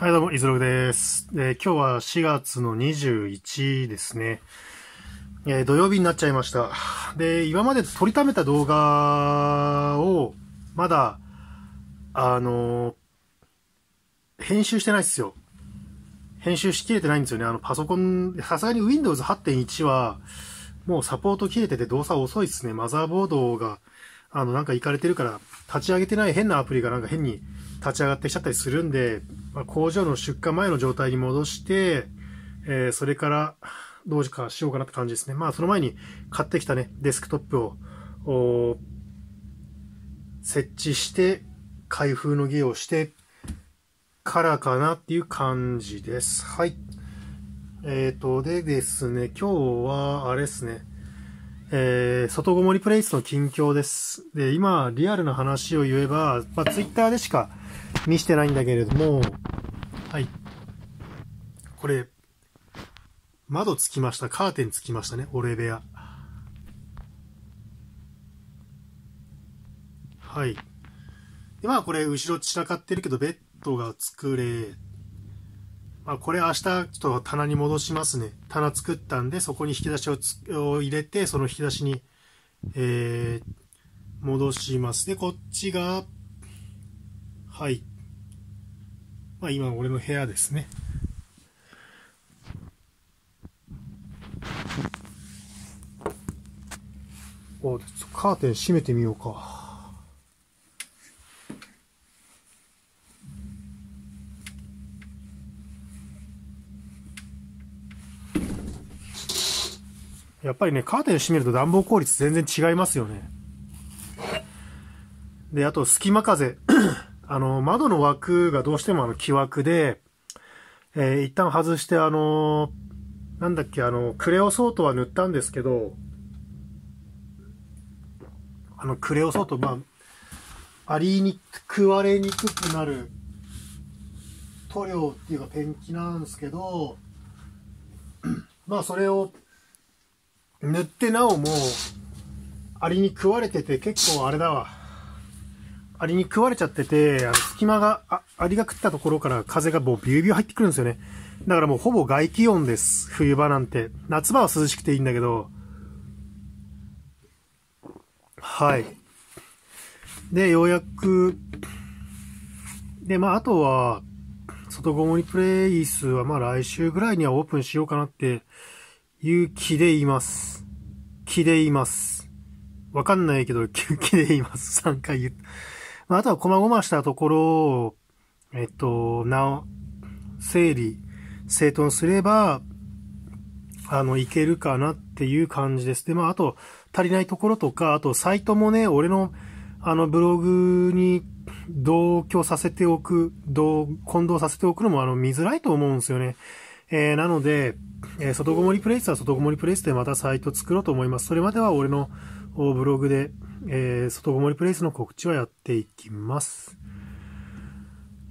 はい、どうも、いずろくです。えー、今日は4月の21ですね。えー、土曜日になっちゃいました。で、今まで撮りためた動画を、まだ、あのー、編集してないっすよ。編集しきれてないんですよね。あの、パソコン、さすがに Windows 8.1は、もうサポート切れてて動作遅いっすね。マザーボードが、あの、なんか行かれてるから、立ち上げてない変なアプリがなんか変に立ち上がってきちゃったりするんで、まあ、工場の出荷前の状態に戻して、えー、それからどうかしようかなって感じですね。まあ、その前に買ってきたね、デスクトップを、お設置して、開封の儀をしてからかなっていう感じです。はい。えっ、ー、と、でですね、今日は、あれですね、えー、外ごもりプレイスの近況です。で、今、リアルな話を言えば、まあ、ツイッターでしか、見してないんだけれども、はい。これ、窓つきました。カーテンつきましたね。お礼部屋。はい。で、まあこれ後ろ散らかってるけど、ベッドが作れ、まあこれ明日ちょっと棚に戻しますね。棚作ったんで、そこに引き出しをを入れて、その引き出しに、えー、戻します。で、こっちが、はい。まあ今俺の部屋ですね。おカーテン閉めてみようか。やっぱりね、カーテン閉めると暖房効率全然違いますよね。で、あと、隙間風。あの、窓の枠がどうしてもあの、木枠で、えー、一旦外して、あのなんだっけ、あの、クレオソートは塗ったんですけど、あの、クレオソート、まあ、ありに、食われにくくなる塗料っていうかペンキなんですけど、まあ、それを塗ってなおも、アリに食われてて結構あれだわ。アリに食われちゃってて、あの隙間が、あ、アリが食ったところから風がもうビュービュー入ってくるんですよね。だからもうほぼ外気温です。冬場なんて。夏場は涼しくていいんだけど。はい。で、ようやく、で、まあ、あとは、外ごもりプレイスは、まあ、来週ぐらいにはオープンしようかなっていう気でいます。気でいます。わかんないけど、気でいます。3回言った。まあ、あとは細々したところを、えっと、なお、整理、整頓すれば、あの、いけるかなっていう感じです。で、まあ、あと、足りないところとか、あと、サイトもね、俺の、あの、ブログに同居させておく、同、混同させておくのも、あの、見づらいと思うんですよね。えー、なので、えー、外ごもりプレイスは外ごもりプレイスでまたサイト作ろうと思います。それまでは俺のブログで、えー、外ごもりプレイスの告知はやっていきます。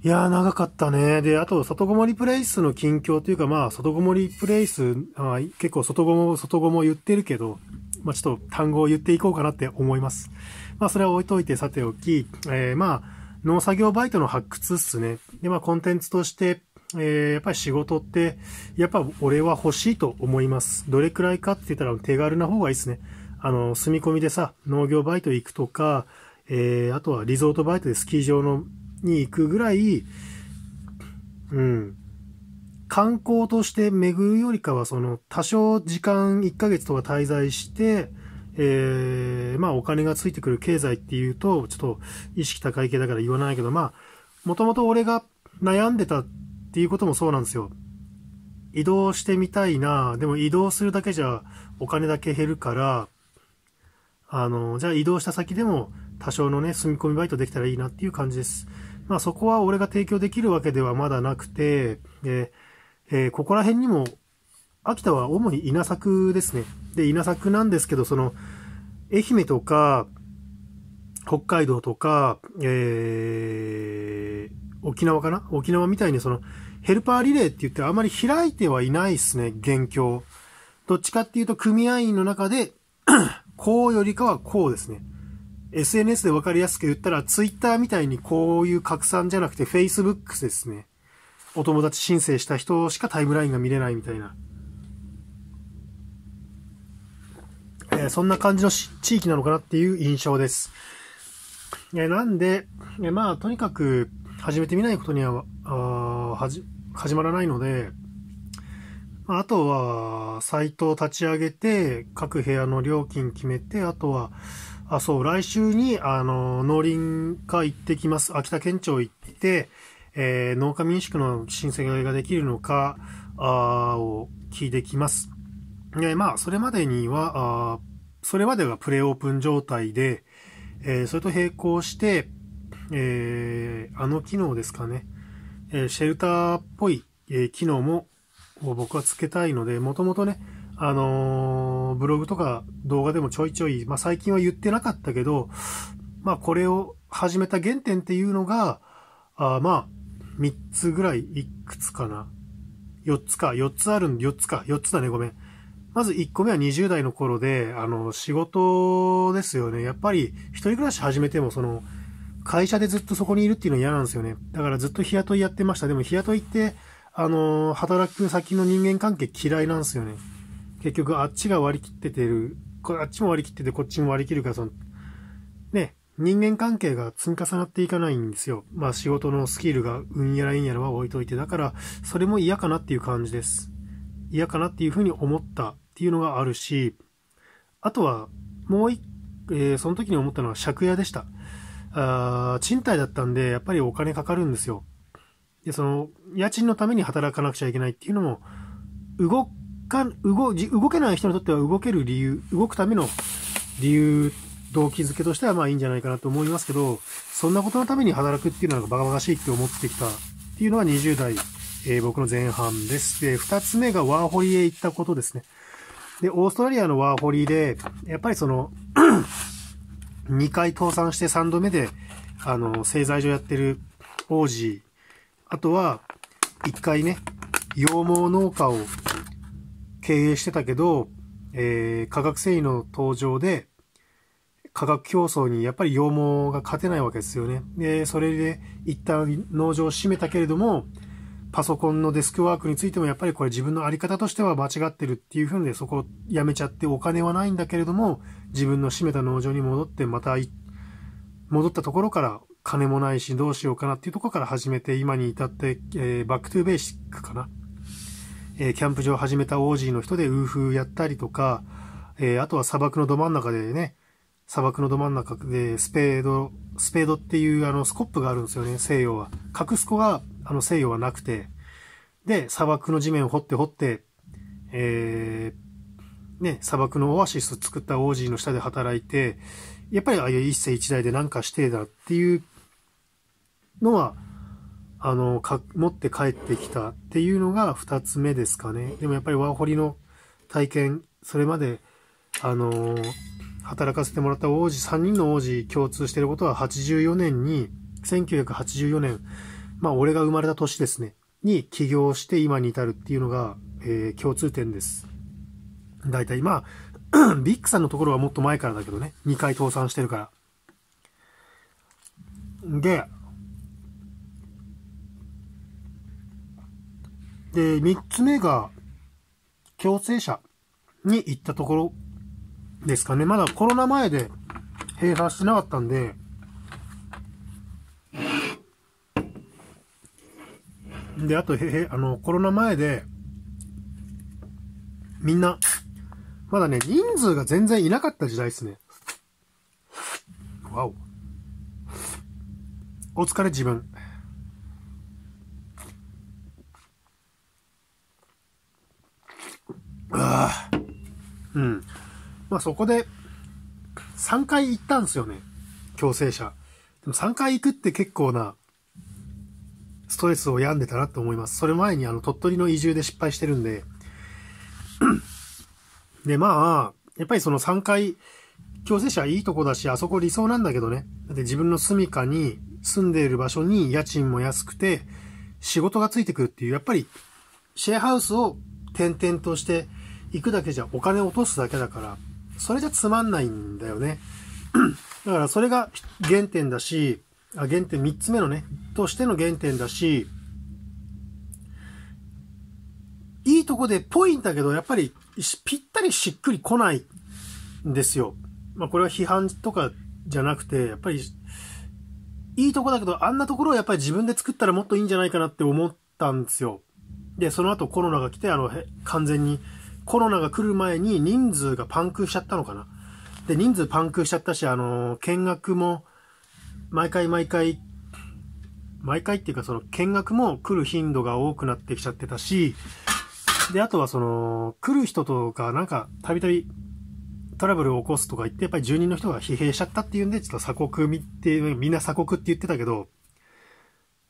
いやー、長かったね。で、あと、外ごもりプレイスの近況というか、まあ、外ごもりプレイス、あ結構外ごも、外ごも言ってるけど、まあ、ちょっと単語を言っていこうかなって思います。まあ、それは置いといてさておき、えー、まあ、農作業バイトの発掘っすね。で、まあ、コンテンツとして、えー、やっぱり仕事って、やっぱ俺は欲しいと思います。どれくらいかって言ったら手軽な方がいいですね。あの、住み込みでさ、農業バイト行くとか、えー、あとはリゾートバイトでスキー場のに行くぐらい、うん、観光として巡るよりかは、その、多少時間1ヶ月とか滞在して、えー、まあお金がついてくる経済っていうと、ちょっと意識高い系だから言わないけど、まあ、もともと俺が悩んでたっていうこともそうなんですよ。移動してみたいな、でも移動するだけじゃお金だけ減るから、あの、じゃあ移動した先でも多少のね、住み込みバイトできたらいいなっていう感じです。まあそこは俺が提供できるわけではまだなくて、ええー、ここら辺にも、秋田は主に稲作ですね。で、稲作なんですけど、その、愛媛とか、北海道とか、えー、沖縄かな沖縄みたいにその、ヘルパーリレーって言ってあまり開いてはいないですね、現況。どっちかっていうと、組合員の中でこうよりかはこうですね。SNS でわかりやすく言ったら、Twitter みたいにこういう拡散じゃなくて Facebook ですね。お友達申請した人しかタイムラインが見れないみたいな。えー、そんな感じの地域なのかなっていう印象です。えー、なんで、えー、まあ、とにかく始めてみないことには、あはじ、始まらないので、あとは、サイトを立ち上げて、各部屋の料金決めて、あとは、あ、そう、来週に、あの、農林課行ってきます。秋田県庁行って、えー、農家民宿の申請ができるのか、あを聞いてきます。で、まあ、それまでには、あそれまではプレオープン状態で、えー、それと並行して、えー、あの機能ですかね、えー、シェルターっぽい、え機能もを僕はつけたいので、もともとね、あのー、ブログとか動画でもちょいちょい、まあ、最近は言ってなかったけど、まあ、これを始めた原点っていうのが、あまあ、3つぐらい、いくつかな。4つか、4つあるんで、4つか、4つだね、ごめん。まず1個目は20代の頃で、あの、仕事ですよね。やっぱり、一人暮らし始めても、その、会社でずっとそこにいるっていうのは嫌なんですよね。だからずっと日雇いやってました。でも日雇いって、あのー、働く先の人間関係嫌いなんですよね。結局、あっちが割り切っててる、これあっちも割り切ってて、こっちも割り切るから、その、ね、人間関係が積み重なっていかないんですよ。まあ仕事のスキルがうんやらいんやらは置いといて、だから、それも嫌かなっていう感じです。嫌かなっていうふうに思ったっていうのがあるし、あとは、もう一、えー、その時に思ったのは借家でした。あー賃貸だったんで、やっぱりお金かかるんですよ。で、その、家賃のために働かなくちゃいけないっていうのも、動か、動、動けない人にとっては動ける理由、動くための理由、動機づけとしてはまあいいんじゃないかなと思いますけど、そんなことのために働くっていうのがバカバカしいって思ってきたっていうのが20代、えー、僕の前半です。で、2つ目がワーホリへ行ったことですね。で、オーストラリアのワーホリで、やっぱりその2回倒産して3度目で、あの、製材所やってる王子あとは、一回ね、羊毛農家を経営してたけど、えー、化学繊維の登場で、化学競争にやっぱり羊毛が勝てないわけですよね。で、それで一旦農場を閉めたけれども、パソコンのデスクワークについてもやっぱりこれ自分の在り方としては間違ってるっていうふうでそこをやめちゃってお金はないんだけれども自分の閉めた農場に戻ってまた戻ったところから金もないしどうしようかなっていうところから始めて、今に至って、えー、バックトゥーベーシックかな。えー、キャンプ場始めた OG の人でウーフーやったりとか、えー、あとは砂漠のど真ん中でね、砂漠のど真ん中でスペード、スペードっていうあのスコップがあるんですよね、西洋は。隠す子があの西洋はなくて。で、砂漠の地面を掘って掘って、えー、ね、砂漠のオアシスを作った OG の下で働いて、やっぱりああいう一世一代でなんかしてだっていうのは、あの、か、持って帰ってきたっていうのが二つ目ですかね。でもやっぱりワーホリの体験、それまで、あの働かせてもらった王子、三人の王子共通してることは84年に、1984年、まあ俺が生まれた年ですね、に起業して今に至るっていうのが、えー、共通点です。大体まあ、ビッグさんのところはもっと前からだけどね、2回倒産してるから。で、で、3つ目が、強制者に行ったところですかね。まだコロナ前で閉鎖してなかったんで、で、あと、へへ、あの、コロナ前で、みんな、まだね、人数が全然いなかった時代ですね。わお。お疲れ自分。うん。まあそこで、3回行ったんですよね。強制者。でも3回行くって結構な、ストレスを病んでたなって思います。それ前にあの、鳥取の移住で失敗してるんで、で、まあ、やっぱりその3階、強制はいいとこだし、あそこ理想なんだけどね。だって自分の住みかに、住んでいる場所に家賃も安くて、仕事がついてくるっていう、やっぱり、シェアハウスを転々として行くだけじゃお金落とすだけだから、それじゃつまんないんだよね。だからそれが原点だし、あ原点3つ目のね、としての原点だし、いいとこでぽいんだけど、やっぱりぴったりしっくり来ないんですよ。まあ、これは批判とかじゃなくて、やっぱり、いいとこだけど、あんなところをやっぱり自分で作ったらもっといいんじゃないかなって思ったんですよ。で、その後コロナが来て、あの、完全に、コロナが来る前に人数がパンクしちゃったのかな。で、人数パンクしちゃったし、あの、見学も、毎回毎回、毎回っていうかその見学も来る頻度が多くなってきちゃってたし、で、あとはその、来る人とか、なんか、たびたびトラブルを起こすとか言って、やっぱり住人の人が疲弊しちゃったっていうんで、ちょっと鎖国って、みんな鎖国って言ってたけど、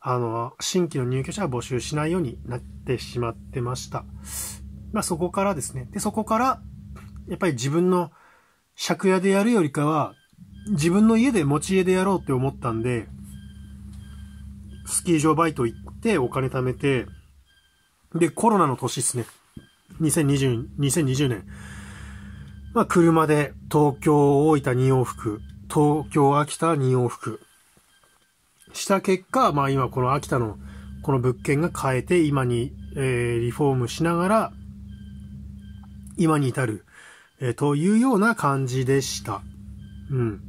あの、新規の入居者は募集しないようになってしまってました。まあそこからですね。で、そこから、やっぱり自分の借家でやるよりかは、自分の家で持ち家でやろうって思ったんで、スキー場バイト行ってお金貯めて、で、コロナの年ですね。2020、2020年。まあ、車で東京、大分2往復、東京、秋田2往復。した結果、まあ今この秋田のこの物件が変えて、今に、えー、リフォームしながら、今に至る、えー、というような感じでした。うん。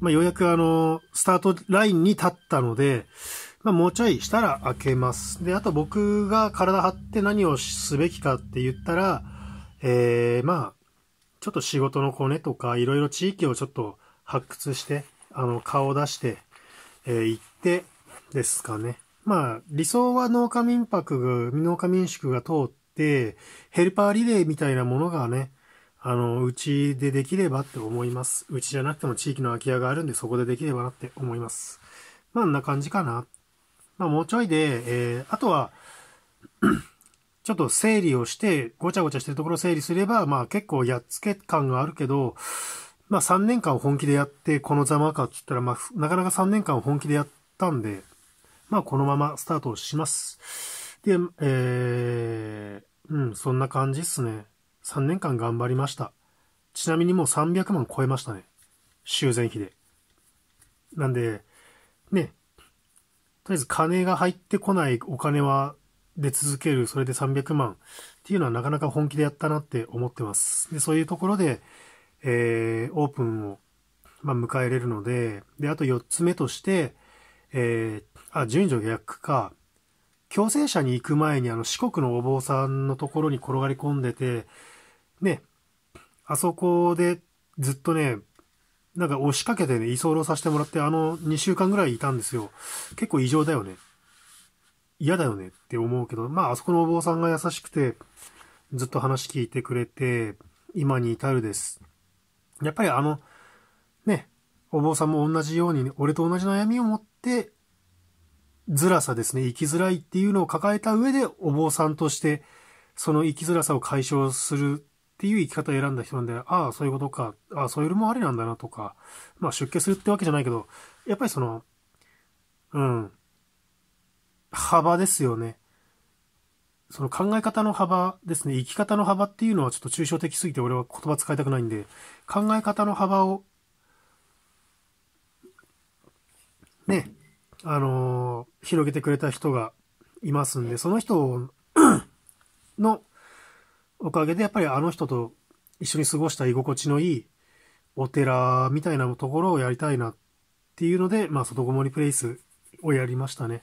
まあ、ようやくあの、スタートラインに立ったので、まあ、もうちょいしたら開けます。で、あと僕が体張って何をすべきかって言ったら、えー、まあ、ちょっと仕事のコネとか、いろいろ地域をちょっと発掘して、あの、顔を出して、えー、行って、ですかね。まあ、理想は農家民泊が、農家民宿が通って、ヘルパーリレーみたいなものがね、あの、うちでできればって思います。うちじゃなくても地域の空き家があるんで、そこでできればなって思います。まあ、んな感じかな。まあ、もうちょいで、えー、あとは ちょっと整理をして、ごちゃごちゃしてるところを整理すれば、まあ結構やっつけ感があるけど、まあ3年間本気でやって、このざまかって言ったら、まあなかなか3年間本気でやったんで、まあこのままスタートします。で、えー、うん、そんな感じっすね。3年間頑張りました。ちなみにもう300万超えましたね。修繕費で。なんで、ね、とりあえず金が入ってこないお金は出続ける、それで300万っていうのはなかなか本気でやったなって思ってます。で、そういうところで、えー、オープンを、まあ、迎えれるので、で、あと4つ目として、えー、あ、順序逆か、強制者に行く前にあの四国のお坊さんのところに転がり込んでて、ね、あそこでずっとね、なんか押しかけてね、居候させてもらって、あの2週間ぐらいいたんですよ。結構異常だよね。嫌だよねって思うけど、まああそこのお坊さんが優しくて、ずっと話聞いてくれて、今に至るです。やっぱりあの、ね、お坊さんも同じように、ね、俺と同じ悩みを持って、辛さですね、生きづらいっていうのを抱えた上で、お坊さんとして、その生きづらさを解消するっていう生き方を選んだ人なんで、ああ、そういうことか、ああ、そういうのもありなんだなとか、まあ出家するってわけじゃないけど、やっぱりその、うん、幅ですよね。その考え方の幅ですね、生き方の幅っていうのはちょっと抽象的すぎて俺は言葉使いたくないんで、考え方の幅を、ね、あのー、広げてくれた人がいますんで、その人 のおかげでやっぱりあの人と一緒に過ごした居心地のいいお寺みたいなところをやりたいなっていうので、まあ、外ごもりプレイスをやりましたね。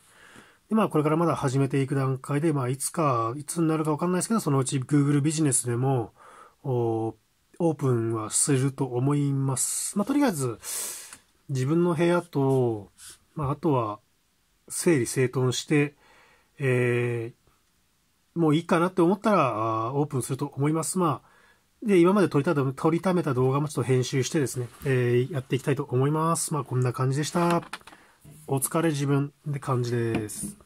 で、まあ、これからまだ始めていく段階で、まあ、いつか、いつになるかわかんないですけど、そのうち Google ビジネスでも、オープンはすると思います。まあ、とりあえず、自分の部屋と、まあ、あとは、整理整頓して、えー、もういいかなって思ったら、オープンすると思います。まあ、で、今まで撮りた撮りためた動画もちょっと編集してですね、えー、やっていきたいと思います。まあ、こんな感じでした。お疲れ自分って感じです。